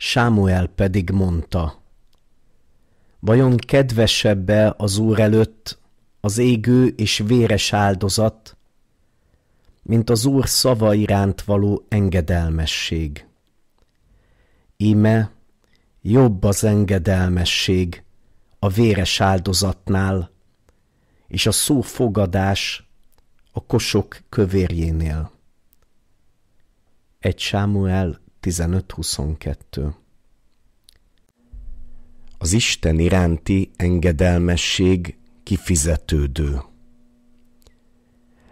Sámuel pedig mondta, Vajon kedvesebbe az Úr előtt az égő és véres áldozat, mint az Úr szava iránt való engedelmesség. Íme jobb az engedelmesség a véres áldozatnál, és a szó fogadás a kosok kövérjénél. Egy Sámuel 15.22 Az Isten iránti engedelmesség kifizetődő.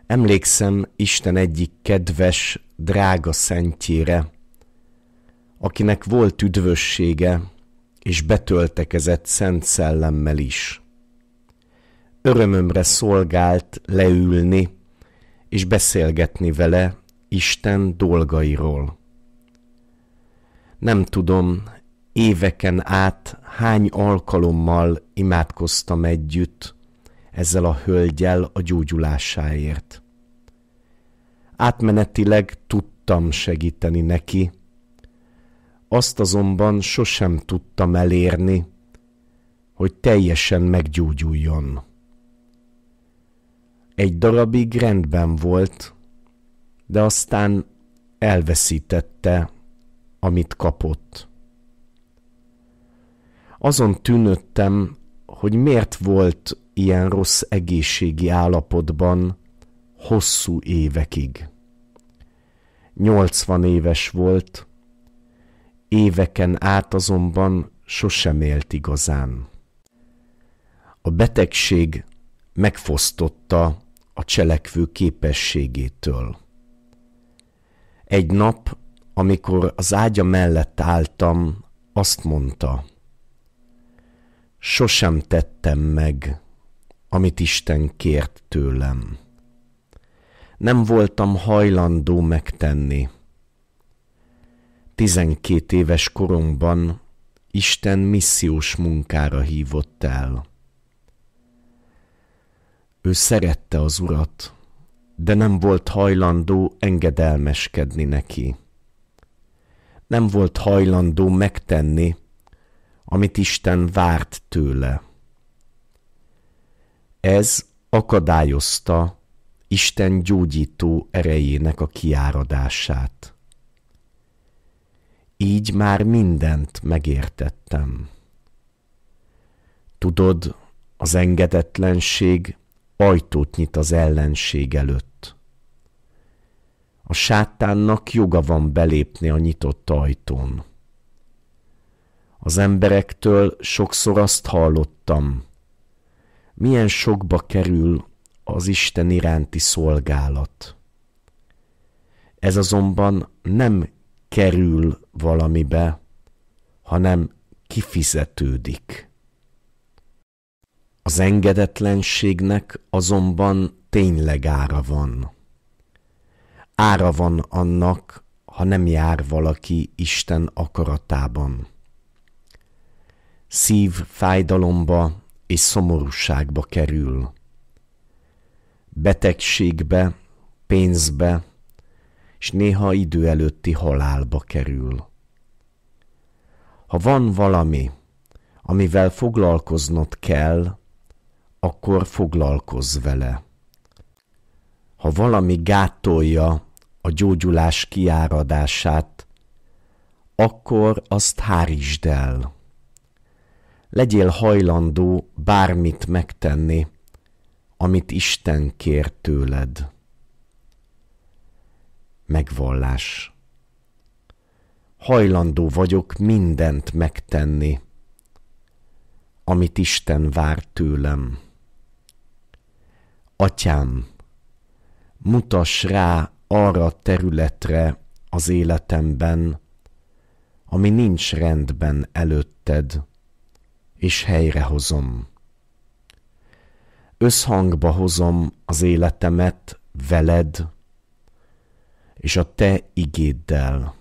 Emlékszem Isten egyik kedves, drága szentjére, akinek volt üdvössége, és betöltekezett szent szellemmel is. Örömömre szolgált leülni és beszélgetni vele Isten dolgairól nem tudom, éveken át hány alkalommal imádkoztam együtt ezzel a hölgyel a gyógyulásáért. Átmenetileg tudtam segíteni neki, azt azonban sosem tudtam elérni, hogy teljesen meggyógyuljon. Egy darabig rendben volt, de aztán elveszítette amit kapott. Azon tűnődtem, hogy miért volt ilyen rossz egészségi állapotban hosszú évekig. 80 éves volt, éveken át azonban sosem élt igazán. A betegség megfosztotta a cselekvő képességétől. Egy nap amikor az ágya mellett álltam, azt mondta, sosem tettem meg, amit Isten kért tőlem. Nem voltam hajlandó megtenni. Tizenkét éves koromban Isten missziós munkára hívott el. Ő szerette az urat, de nem volt hajlandó engedelmeskedni neki nem volt hajlandó megtenni, amit Isten várt tőle. Ez akadályozta Isten gyógyító erejének a kiáradását. Így már mindent megértettem. Tudod, az engedetlenség ajtót nyit az ellenség előtt. A sátánnak joga van belépni a nyitott ajtón. Az emberektől sokszor azt hallottam, milyen sokba kerül az Isten iránti szolgálat. Ez azonban nem kerül valamibe, hanem kifizetődik. Az engedetlenségnek azonban tényleg ára van ára van annak, ha nem jár valaki Isten akaratában. Szív fájdalomba és szomorúságba kerül. Betegségbe, pénzbe, és néha idő előtti halálba kerül. Ha van valami, amivel foglalkoznod kell, akkor foglalkozz vele. Ha valami gátolja a gyógyulás kiáradását, akkor azt hárítsd el. Legyél hajlandó bármit megtenni, amit Isten kér tőled. Megvallás. Hajlandó vagyok mindent megtenni, amit Isten vár tőlem. Atyám, mutass rá arra a területre az életemben, ami nincs rendben előtted, és helyrehozom. Összhangba hozom az életemet veled és a te igéddel.